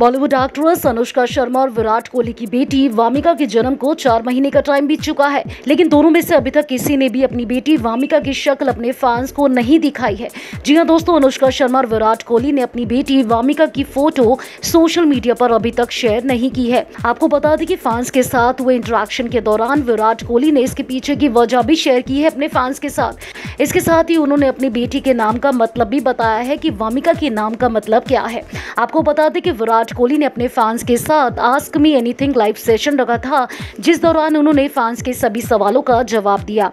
Bollywood actress Anushka Sharma और विराट कोहली की बेटी वामिका के जन्म को चार महीने का टाइम बीत चुका है लेकिन दोनों में से अभी तक किसी ने भी अपनी बेटी वामिका की शक्ल अपने फैंस को नहीं दिखाई है जी हाँ दोस्तों अनुष्का शर्मा और विराट कोहली ने अपनी बेटी वामिका की फोटो सोशल मीडिया पर अभी तक शेयर नहीं की है आपको बता दें कि फैंस के साथ हुए इंटरेक्शन के दौरान विराट कोहली ने इसके पीछे की वजह भी शेयर की है अपने फैंस के साथ इसके साथ ही उन्होंने अपनी बेटी के नाम का मतलब भी बताया है कि वामिका के नाम का मतलब क्या है आपको बता दें कि विराट कोहली ने अपने फैंस के साथ ask me anything live session रखा था जिस दौरान उन्होंने फैंस के सभी सवालों का जवाब दिया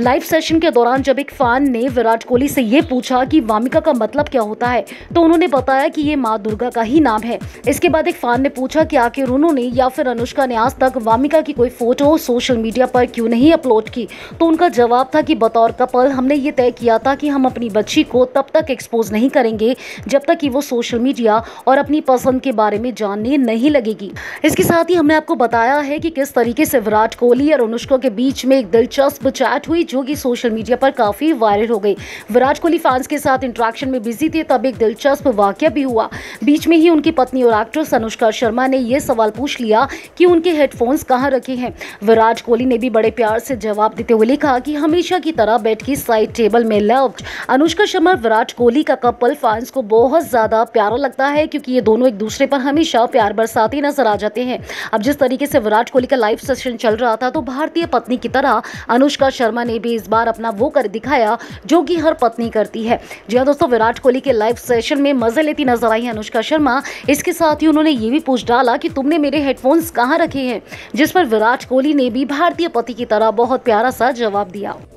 लाइव सेशन के दौरान जब एक फ़ैन ने विराट कोहली से ये पूछा कि वामिका का मतलब क्या होता है तो उन्होंने बताया कि ये माँ दुर्गा का ही नाम है इसके बाद एक फ़ैन ने पूछा कि आखिर उन्होंने या फिर अनुष्का ने आज तक वामिका की कोई फ़ोटो सोशल मीडिया पर क्यों नहीं अपलोड की तो उनका जवाब था कि बतौर कपल हमने ये तय किया था कि हम अपनी बच्ची को तब तक एक्सपोज नहीं करेंगे जब तक कि वो सोशल मीडिया और अपनी पसंद के बारे में जानने नहीं लगेगी इसके साथ ही हमने आपको बताया है कि किस तरीके से विराट कोहली और अनुष्का के बीच में एक दिलचस्प चैट हुई भी जो कि सोशल मीडिया पर काफ़ी वायरल हो गई विराट कोहली फैंस के साथ इंट्रैक्शन में बिजी थे तब एक दिलचस्प वाक्य भी हुआ बीच में ही उनकी पत्नी और एक्ट्रेस अनुष्का शर्मा ने यह सवाल पूछ लिया कि उनके हेडफोन्स कहाँ रखे हैं विराट कोहली ने भी बड़े प्यार से जवाब देते हुए लिखा कि हमेशा की तरह बैठ के साइड टेबल में लव अनुष्का शर्मा विराट कोहली का कपल फैंस को बहुत ज़्यादा प्यारा लगता है क्योंकि ये दोनों एक दूसरे पर हमेशा प्यार बरसाते नजर आ जाते हैं अब जिस तरीके से विराट कोहली का लाइव सेशन चल रहा था तो भारतीय पत्नी की तरह अनुष्का शर्मा ने ने भी इस बार अपना वो कर दिखाया जो कि हर पत्नी करती है जी हाँ दोस्तों विराट कोहली के लाइव सेशन में मजे लेती नजर आई अनुष्का शर्मा इसके साथ ही उन्होंने ये भी पूछ डाला कि तुमने मेरे हेडफोन्स कहाँ रखे हैं जिस पर विराट कोहली ने भी भारतीय पति की तरह बहुत प्यारा सा जवाब दिया